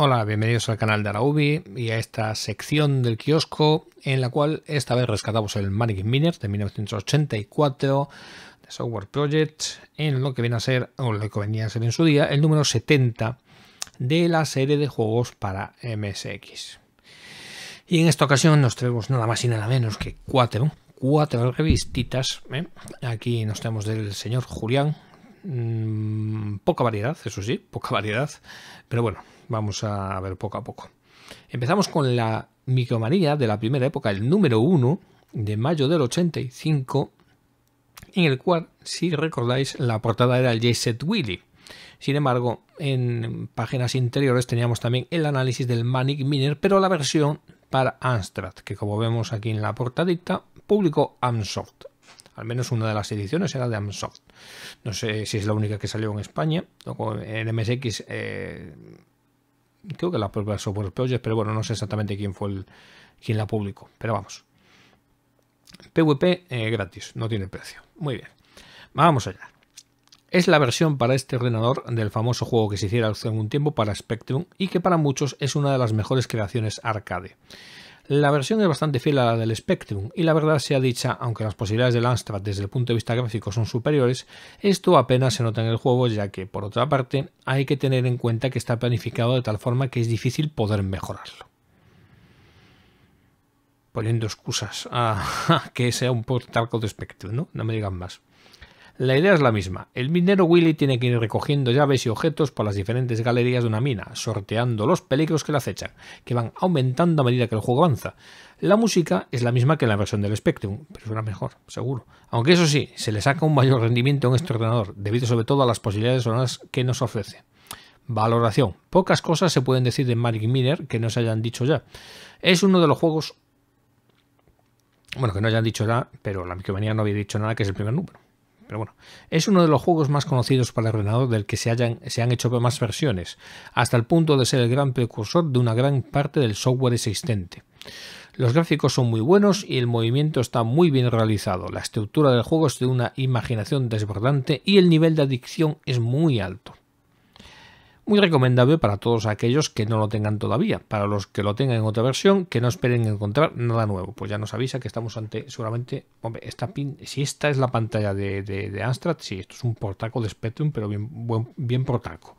Hola, bienvenidos al canal de Araubi y a esta sección del kiosco en la cual esta vez rescatamos el Mannequin Miner de 1984 de Software Project en lo que viene a ser, o lo que venía a ser en su día, el número 70 de la serie de juegos para MSX. Y en esta ocasión nos traemos nada más y nada menos que cuatro, cuatro revistitas. ¿eh? Aquí nos tenemos del señor Julián, Mm, poca variedad, eso sí, poca variedad, pero bueno, vamos a ver poco a poco. Empezamos con la micromanía de la primera época, el número 1 de mayo del 85, en el cual, si recordáis, la portada era el J-Set Willy. Sin embargo, en páginas interiores teníamos también el análisis del Manic Miner, pero la versión para Amstrad, que como vemos aquí en la portadita, publicó Amsoft al menos una de las ediciones era de Amsoft. No sé si es la única que salió en España. en eh, MSX, eh, creo que la propia Software Project, pero bueno, no sé exactamente quién fue el, quién la publicó. Pero vamos. PvP eh, gratis, no tiene precio. Muy bien. Vamos allá. Es la versión para este ordenador del famoso juego que se hiciera hace algún tiempo para Spectrum y que para muchos es una de las mejores creaciones arcade. La versión es bastante fiel a la del Spectrum, y la verdad sea dicha, aunque las posibilidades del Amstrad desde el punto de vista gráfico son superiores, esto apenas se nota en el juego, ya que, por otra parte, hay que tener en cuenta que está planificado de tal forma que es difícil poder mejorarlo. Poniendo excusas a, que sea un portal de Spectrum, ¿no? No me digan más. La idea es la misma. El minero Willy tiene que ir recogiendo llaves y objetos por las diferentes galerías de una mina, sorteando los peligros que la acechan, que van aumentando a medida que el juego avanza. La música es la misma que en la versión del Spectrum, pero suena mejor, seguro. Aunque eso sí, se le saca un mayor rendimiento en este ordenador, debido sobre todo a las posibilidades sonoras que nos ofrece. Valoración. Pocas cosas se pueden decir de Magic Miner que no se hayan dicho ya. Es uno de los juegos... Bueno, que no hayan dicho ya, pero la micromanía no había dicho nada, que es el primer número. Pero bueno, es uno de los juegos más conocidos para el ordenador del que se, hayan, se han hecho más versiones, hasta el punto de ser el gran precursor de una gran parte del software existente. Los gráficos son muy buenos y el movimiento está muy bien realizado. La estructura del juego es de una imaginación desbordante y el nivel de adicción es muy alto. Muy recomendable para todos aquellos que no lo tengan todavía. Para los que lo tengan en otra versión, que no esperen encontrar nada nuevo. Pues ya nos avisa que estamos ante, seguramente, hombre, esta pin, si esta es la pantalla de, de, de Amstrad, sí, esto es un portaco de Spectrum, pero bien, bien portaco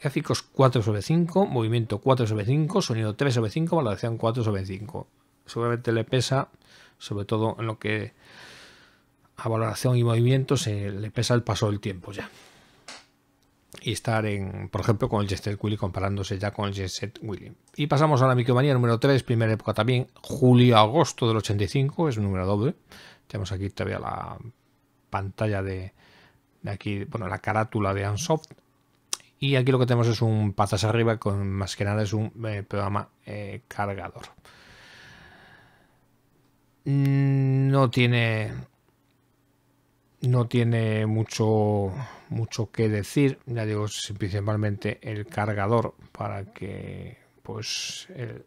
gráficos 4 sobre 5, movimiento 4 sobre 5, sonido 3 sobre 5, valoración 4 sobre 5. Seguramente le pesa, sobre todo en lo que a valoración y movimiento se le pesa el paso del tiempo ya y estar en, por ejemplo, con el Jet Set comparándose ya con el Jet Set Willy. Y pasamos a la micromanía número 3, primera época también, julio-agosto del 85, es un número doble. Tenemos aquí todavía la pantalla de, aquí, bueno, la carátula de Ansoft. Y aquí lo que tenemos es un patas arriba, con más que nada es un eh, programa eh, cargador. Mm, no tiene. No tiene mucho mucho que decir. Ya digo, principalmente el cargador para que pues el,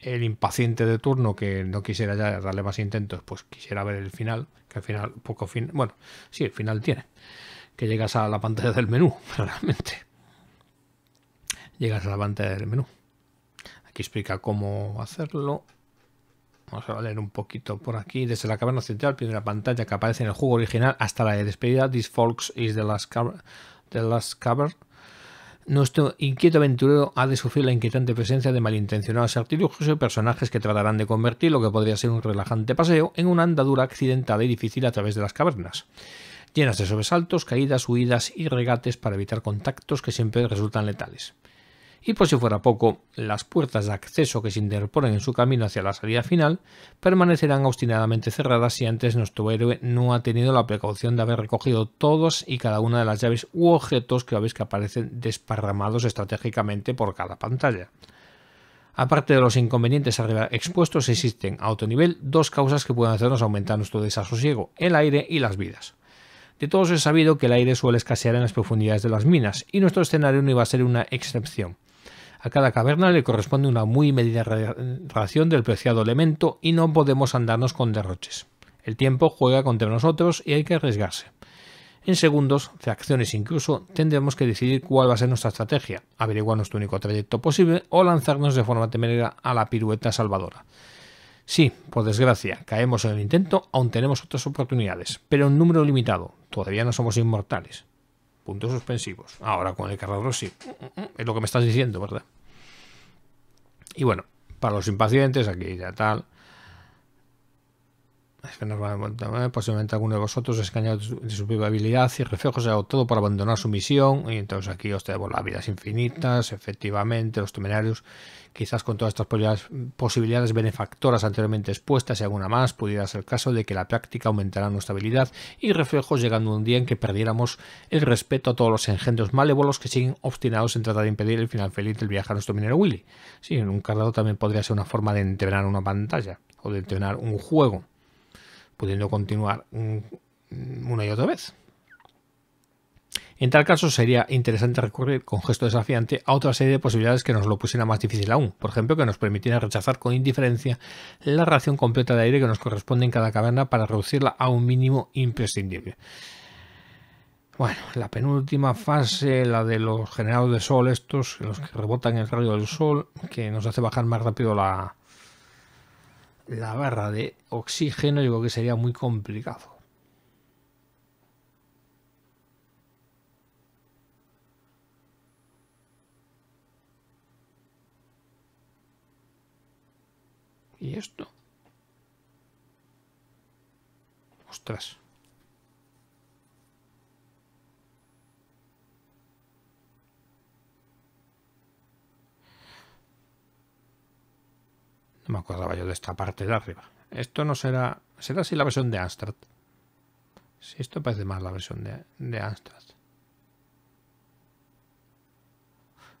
el, impaciente de turno que no quisiera ya darle más intentos, pues quisiera ver el final, que al final poco fin, bueno, sí, el final tiene, que llegas a la pantalla del menú, realmente. Llegas a la pantalla del menú. Aquí explica cómo hacerlo. Vamos a leer un poquito por aquí. Desde la caverna central, primera pantalla que aparece en el juego original, hasta la de despedida, This Folks is the Last Cavern. The last cavern. Nuestro inquieto aventurero ha de sufrir la inquietante presencia de malintencionados artilugios y personajes que tratarán de convertir lo que podría ser un relajante paseo en una andadura accidentada y difícil a través de las cavernas, llenas de sobresaltos, caídas, huidas y regates para evitar contactos que siempre resultan letales y por si fuera poco, las puertas de acceso que se interponen en su camino hacia la salida final permanecerán obstinadamente cerradas si antes nuestro héroe no ha tenido la precaución de haber recogido todos y cada una de las llaves u objetos que aparecen desparramados estratégicamente por cada pantalla. Aparte de los inconvenientes arriba expuestos, existen a otro nivel dos causas que pueden hacernos aumentar nuestro desasosiego, el aire y las vidas. De todos es sabido que el aire suele escasear en las profundidades de las minas, y nuestro escenario no iba a ser una excepción. A cada caverna le corresponde una muy medida ración del preciado elemento y no podemos andarnos con derroches. El tiempo juega contra nosotros y hay que arriesgarse. En segundos, fracciones incluso, tendremos que decidir cuál va a ser nuestra estrategia, averiguar nuestro único trayecto posible o lanzarnos de forma temeraria a la pirueta salvadora. Sí, por desgracia, caemos en el intento, aún tenemos otras oportunidades, pero en número limitado, todavía no somos inmortales. Puntos suspensivos. Ahora con el cargador sí. Es lo que me estás diciendo, ¿verdad? Y bueno, para los impacientes, aquí ya tal, es que nos va a posiblemente alguno de vosotros escañado de su habilidad y reflejos o todo por abandonar su misión. Y entonces aquí os tenemos las vidas infinitas, efectivamente, los temerarios, quizás con todas estas posibilidades benefactoras anteriormente expuestas y alguna más, pudiera ser el caso de que la práctica aumentará nuestra habilidad y reflejos llegando un día en que perdiéramos el respeto a todos los engendros malévolos que siguen obstinados en tratar de impedir el final feliz del viaje a nuestro minero Willy. Sí, en un cargado también podría ser una forma de entrenar una pantalla o de entrenar un juego pudiendo continuar mm, mm, una y otra vez. En tal caso sería interesante recurrir con gesto desafiante a otra serie de posibilidades que nos lo pusieran más difícil aún, por ejemplo que nos permitiera rechazar con indiferencia la ración completa de aire que nos corresponde en cada caverna para reducirla a un mínimo imprescindible. Bueno, la penúltima fase, la de los generados de sol, estos, los que rebotan el rayo del sol, que nos hace bajar más rápido la, la barra de oxígeno, digo que sería muy complicado. ¿Y esto? Ostras. me acordaba yo de esta parte de arriba. Esto no será... Será así la versión de Amstrad. Si esto parece más la versión de, de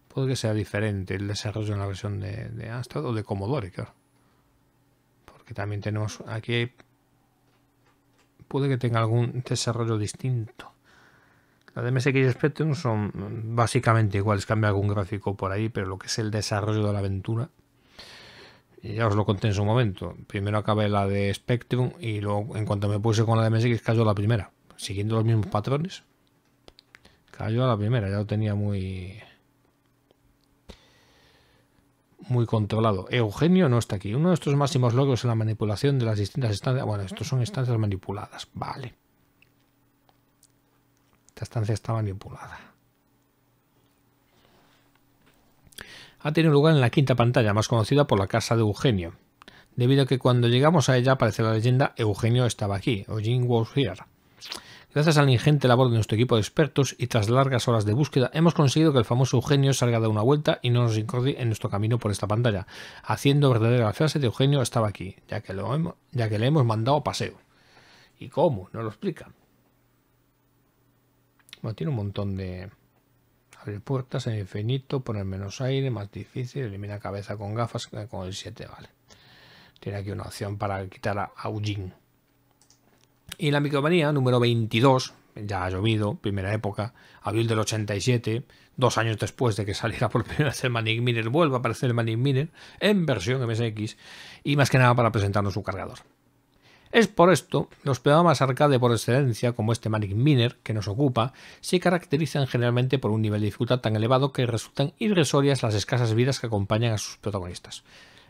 Puede que sea diferente el desarrollo en la versión de, de o de Commodore, claro. Porque también tenemos aquí... Puede que tenga algún desarrollo distinto. la de MSX y Spectrum son básicamente iguales, cambia algún gráfico por ahí, pero lo que es el desarrollo de la aventura ya os lo conté en su momento. Primero acabé la de Spectrum y luego, en cuanto me puse con la de MSX, cayó la primera. Siguiendo los mismos patrones, cayó a la primera. Ya lo tenía muy. Muy controlado. Eugenio no está aquí. Uno de estos máximos logros en la manipulación de las distintas estancias. Bueno, estos son estancias manipuladas. Vale. Esta estancia está manipulada. ha tenido lugar en la quinta pantalla, más conocida por la Casa de Eugenio, debido a que cuando llegamos a ella aparece la leyenda Eugenio estaba aquí, Jin was here. Gracias a la ingente labor de nuestro equipo de expertos y tras largas horas de búsqueda, hemos conseguido que el famoso Eugenio salga de una vuelta y no nos incordie en nuestro camino por esta pantalla, haciendo verdadera la frase de Eugenio estaba aquí, ya que, lo ya que le hemos mandado paseo. ¿Y cómo? No lo explican. Bueno, tiene un montón de, Abre puertas en infinito, poner menos aire, más difícil, elimina cabeza con gafas, eh, con el 7, vale. Tiene aquí una opción para quitar a Aujin. Y la micromanía número 22, ya ha llovido, primera época, abril del 87, dos años después de que saliera por primera vez el Manic Miner, vuelve a aparecer el Manic Miner en versión MSX y más que nada para presentarnos su cargador. Es por esto, los programas arcade por excelencia, como este Manic Miner que nos ocupa, se caracterizan generalmente por un nivel de dificultad tan elevado que resultan irresorias las escasas vidas que acompañan a sus protagonistas.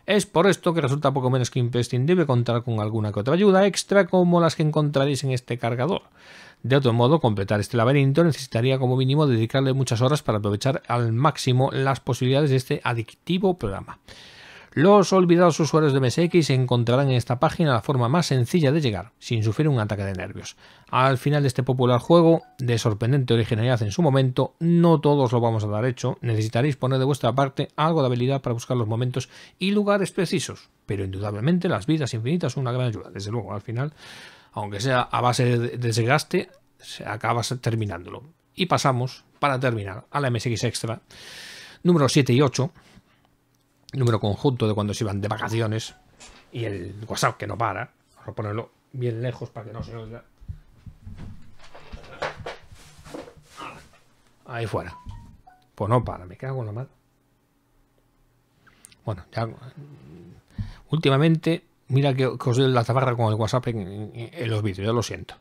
Es por esto que resulta poco menos que imprescindible contar con alguna que otra ayuda extra como las que encontraréis en este cargador. De otro modo, completar este laberinto necesitaría como mínimo dedicarle muchas horas para aprovechar al máximo las posibilidades de este adictivo programa. Los olvidados usuarios de MSX encontrarán en esta página la forma más sencilla de llegar, sin sufrir un ataque de nervios. Al final de este popular juego, de sorprendente originalidad en su momento, no todos lo vamos a dar hecho, necesitaréis poner de vuestra parte algo de habilidad para buscar los momentos y lugares precisos, pero indudablemente las vidas infinitas son una gran ayuda, desde luego, al final, aunque sea a base de desgaste, se acaba terminándolo. Y pasamos, para terminar, a la MSX Extra, número 7 y 8, número conjunto de cuando se iban de vacaciones y el WhatsApp que no para. Vamos a ponerlo bien lejos para que no se oiga. Ahí fuera. Pues no para, me cago en la madre. Bueno, ya. Mm, últimamente, mira que, os doy la tabarra con el WhatsApp en, los vídeos, yo lo siento.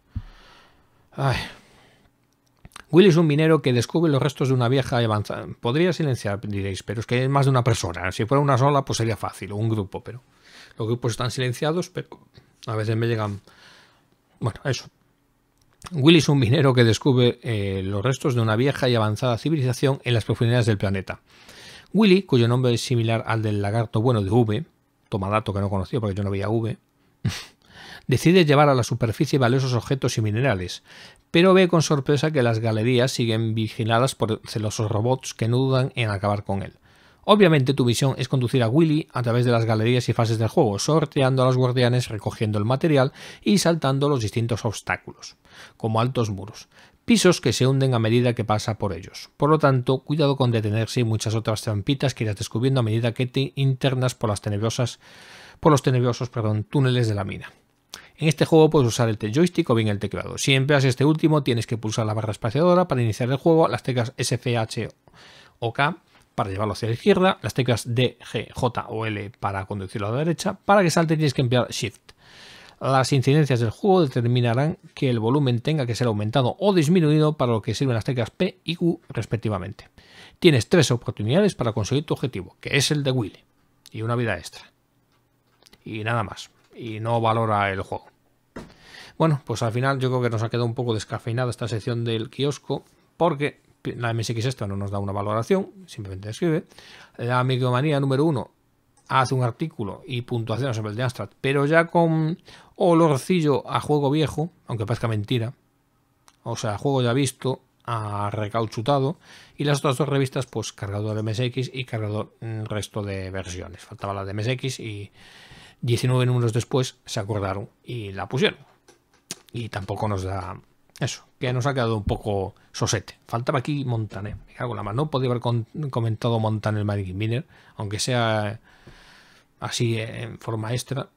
Ay. Willy es un minero que descubre los restos de una vieja y avanzada. Podría silenciar, diréis, pero es que es más de una persona. Si fuera una sola, pues sería fácil, o un grupo, pero los grupos están silenciados, pero a veces me llegan... Bueno, eso. Willy es un minero que descubre eh, los restos de una vieja y avanzada civilización en las profundidades del planeta. Willy, cuyo nombre es similar al del lagarto bueno de V, toma dato que no conocía porque yo no veía V, Decide llevar a la superficie valiosos objetos y minerales, pero ve con sorpresa que las galerías siguen vigiladas por celosos robots que no dudan en acabar con él. Obviamente tu misión es conducir a Willy a través de las galerías y fases del juego, sorteando a los guardianes, recogiendo el material y saltando los distintos obstáculos, como altos muros, pisos que se hunden a medida que pasa por ellos. Por lo tanto, cuidado con detenerse y muchas otras trampitas que irás descubriendo a medida que te internas por las tenebrosas por los tenebrosos perdón, túneles de la mina. En este juego puedes usar el joystick o bien el teclado. Si empleas este último, tienes que pulsar la barra espaciadora para iniciar el juego, las teclas S, H o K para llevarlo hacia la izquierda, las teclas D, G, J o L para conducirlo a la derecha. Para que salte tienes que emplear Shift. Las incidencias del juego determinarán que el volumen tenga que ser aumentado o disminuido para lo que sirven las teclas P y Q respectivamente. Tienes tres oportunidades para conseguir tu objetivo, que es el de Willy, y una vida extra. Y nada más. Y no valora el juego. Bueno, pues al final yo creo que nos ha quedado un poco descafeinada esta sección del kiosco porque la MSX esta no nos da una valoración, simplemente escribe. La micromanía número uno hace un artículo y puntuación sobre el de Amstrad, pero ya con olorcillo a juego viejo, aunque parezca mentira. O sea, juego ya visto, a recauchutado y las otras dos revistas pues cargador MSX y cargador mm, resto de versiones. Faltaba la de MSX y 19 números después se acordaron y la pusieron. Y tampoco nos da eso, que nos ha quedado un poco sosete. Faltaba aquí Montané. Me la mano. No podía haber comentado montaner el Magic aunque sea eh, así eh, en forma extra.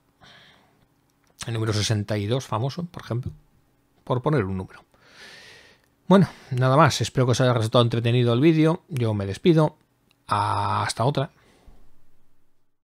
El número 62, famoso, por ejemplo. Por poner un número. Bueno, nada más. Espero que os haya resultado entretenido el vídeo. Yo me despido. Hasta otra.